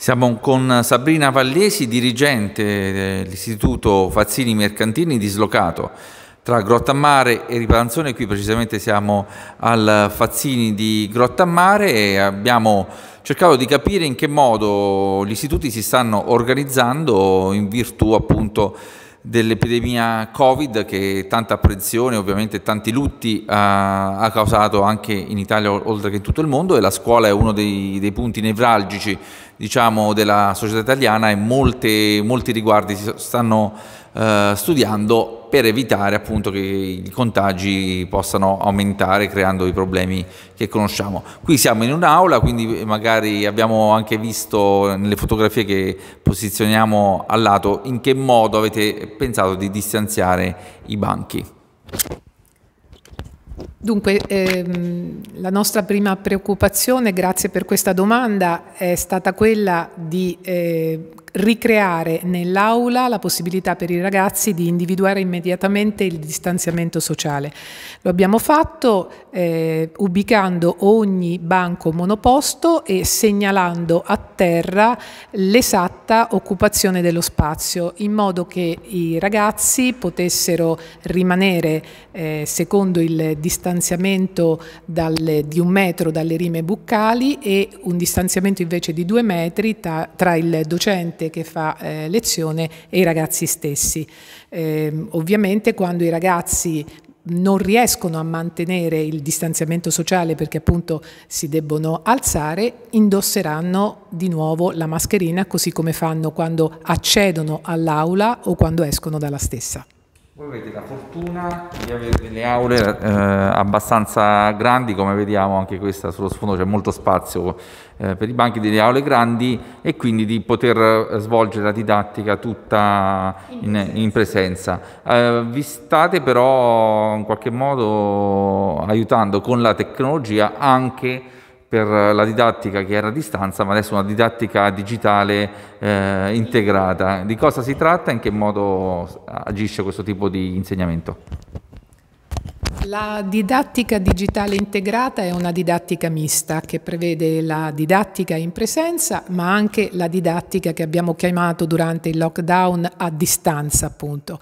Siamo con Sabrina Vallesi, dirigente dell'Istituto Fazzini Mercantini dislocato tra Grottamare e Ripalanzone, qui precisamente siamo al Fazzini di Grottamare e abbiamo cercato di capire in che modo gli istituti si stanno organizzando in virtù appunto di dell'epidemia Covid che tanta apprensione, ovviamente tanti lutti ha, eh, ha causato anche in Italia oltre che in tutto il mondo e la scuola è uno dei, dei punti nevralgici diciamo, della società italiana e molte, molti riguardi si stanno eh, studiando per evitare appunto che i contagi possano aumentare creando i problemi che conosciamo. Qui siamo in un'aula, quindi magari abbiamo anche visto nelle fotografie che posizioniamo al lato in che modo avete pensato di distanziare i banchi. Dunque, ehm, la nostra prima preoccupazione, grazie per questa domanda, è stata quella di eh, ricreare nell'aula la possibilità per i ragazzi di individuare immediatamente il distanziamento sociale. Lo abbiamo fatto eh, ubicando ogni banco monoposto e segnalando a terra l'esatta occupazione dello spazio, in modo che i ragazzi potessero rimanere eh, secondo il distanziamento dalle, di un metro dalle rime buccali e un distanziamento invece di due metri tra, tra il docente docente che fa eh, lezione e i ragazzi stessi. Eh, ovviamente quando i ragazzi non riescono a mantenere il distanziamento sociale perché appunto si debbono alzare, indosseranno di nuovo la mascherina così come fanno quando accedono all'aula o quando escono dalla stessa. Voi avete la fortuna di avere delle aule eh, abbastanza grandi, come vediamo anche questa sullo sfondo c'è molto spazio eh, per i banchi, delle aule grandi e quindi di poter eh, svolgere la didattica tutta in, in presenza. Eh, vi state però in qualche modo aiutando con la tecnologia anche per la didattica che era a distanza, ma adesso una didattica digitale eh, integrata. Di cosa si tratta e in che modo agisce questo tipo di insegnamento? La didattica digitale integrata è una didattica mista che prevede la didattica in presenza ma anche la didattica che abbiamo chiamato durante il lockdown a distanza appunto.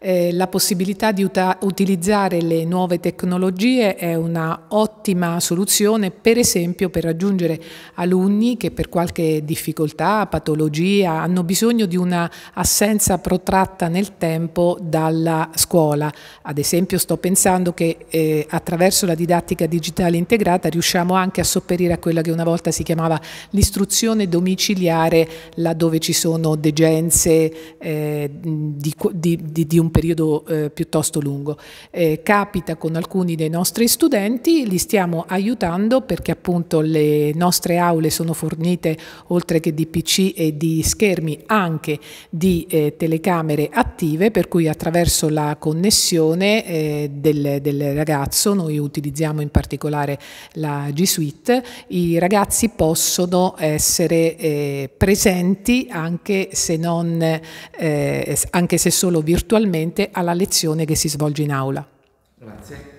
Eh, la possibilità di utilizzare le nuove tecnologie è una ottima soluzione per esempio per raggiungere alunni che per qualche difficoltà, patologia hanno bisogno di una assenza protratta nel tempo dalla scuola. Ad esempio sto pensando che che eh, attraverso la didattica digitale integrata riusciamo anche a sopperire a quella che una volta si chiamava l'istruzione domiciliare laddove ci sono degenze eh, di, di, di, di, un periodo eh, piuttosto lungo. Eh, capita con alcuni dei nostri studenti, li stiamo aiutando perché appunto le nostre aule sono fornite oltre che di PC e di schermi anche di eh, telecamere attive per cui attraverso la connessione eh, del, del del ragazzo, noi utilizziamo in particolare la G Suite, i ragazzi possono essere eh, presenti anche se, non, eh, anche se solo virtualmente alla lezione che si svolge in aula. Grazie.